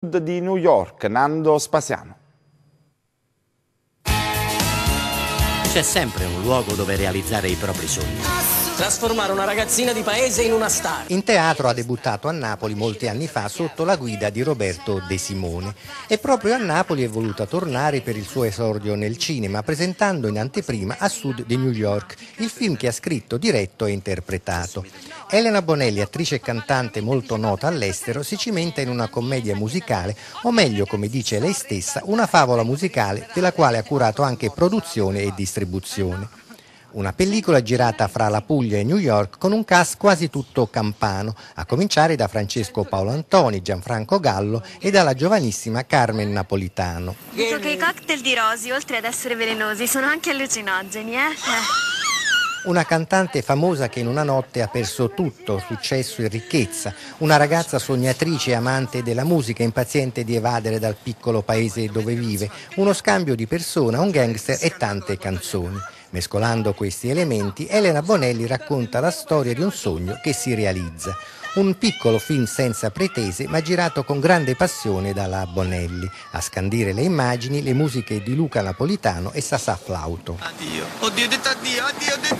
di New York, Nando Spasiano. c'è sempre un luogo dove realizzare i propri sogni. Trasformare una ragazzina di paese in una star. In teatro ha debuttato a Napoli molti anni fa sotto la guida di Roberto De Simone e proprio a Napoli è voluta tornare per il suo esordio nel cinema presentando in anteprima A Sud di New York il film che ha scritto, diretto e interpretato. Elena Bonelli, attrice e cantante molto nota all'estero, si cimenta in una commedia musicale, o meglio, come dice lei stessa, una favola musicale della quale ha curato anche produzione e distribuzione distribuzione. Una pellicola girata fra la Puglia e New York con un cast quasi tutto campano, a cominciare da Francesco Paolo Antoni, Gianfranco Gallo e dalla giovanissima Carmen Napolitano. Dico che i cocktail di rosi, oltre ad essere velenosi, sono anche allucinogeni, eh? eh. Una cantante famosa che in una notte ha perso tutto, successo e ricchezza. Una ragazza sognatrice, e amante della musica, impaziente di evadere dal piccolo paese dove vive. Uno scambio di persona, un gangster e tante canzoni. Mescolando questi elementi, Elena Bonelli racconta la storia di un sogno che si realizza. Un piccolo film senza pretese ma girato con grande passione dalla Bonelli. A scandire le immagini le musiche di Luca Napolitano e Sasà Flauto. Addio, oddio, detto addio, addio, detto